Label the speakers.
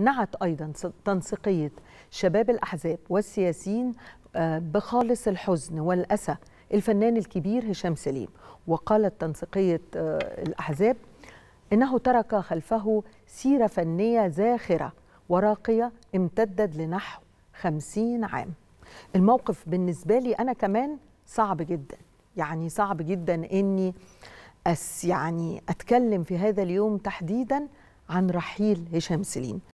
Speaker 1: نعت أيضا تنسيقية شباب الأحزاب والسياسيين آه، بخالص الحزن والأسى الفنان الكبير هشام سليم وقالت تنسيقية آه، الأحزاب إنه ترك خلفه سيرة فنية زاخرة وراقية امتدت لنحو خمسين عام الموقف بالنسبة لي أنا كمان صعب جدا يعني صعب جدا إني أس يعني أتكلم في هذا اليوم تحديدا عن رحيل هشام سليم